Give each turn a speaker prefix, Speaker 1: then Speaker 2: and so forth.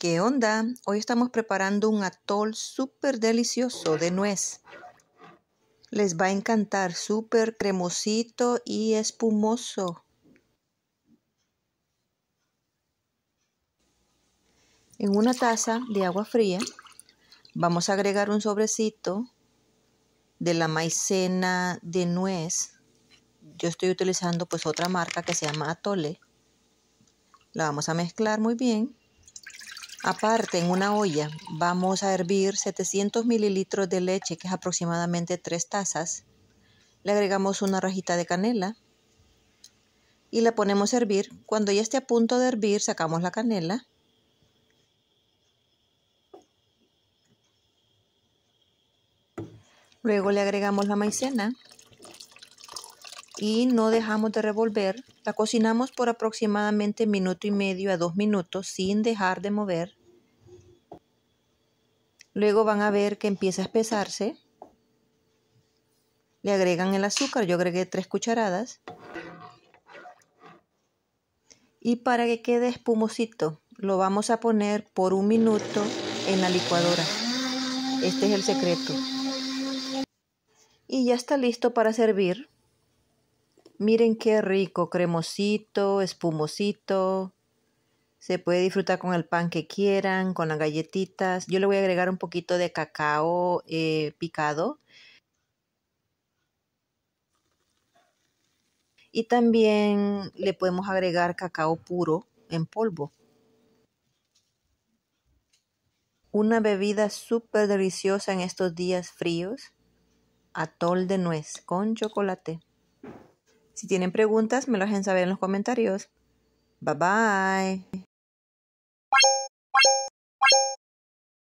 Speaker 1: ¿Qué onda? Hoy estamos preparando un atol súper delicioso de nuez. Les va a encantar, súper cremosito y espumoso. En una taza de agua fría vamos a agregar un sobrecito de la maicena de nuez. Yo estoy utilizando pues otra marca que se llama Atole. La vamos a mezclar muy bien. Aparte, en una olla vamos a hervir 700 mililitros de leche, que es aproximadamente 3 tazas. Le agregamos una rajita de canela y la ponemos a hervir. Cuando ya esté a punto de hervir, sacamos la canela. Luego le agregamos la maicena y no dejamos de revolver. La cocinamos por aproximadamente minuto y medio a dos minutos sin dejar de mover. Luego van a ver que empieza a espesarse. Le agregan el azúcar, yo agregué tres cucharadas. Y para que quede espumosito, lo vamos a poner por un minuto en la licuadora. Este es el secreto. Y ya está listo para servir. Miren qué rico, cremosito, espumosito. Se puede disfrutar con el pan que quieran, con las galletitas. Yo le voy a agregar un poquito de cacao eh, picado. Y también le podemos agregar cacao puro en polvo. Una bebida súper deliciosa en estos días fríos. Atol de nuez con chocolate. Si tienen preguntas, me lo dejen saber en los comentarios. Bye bye.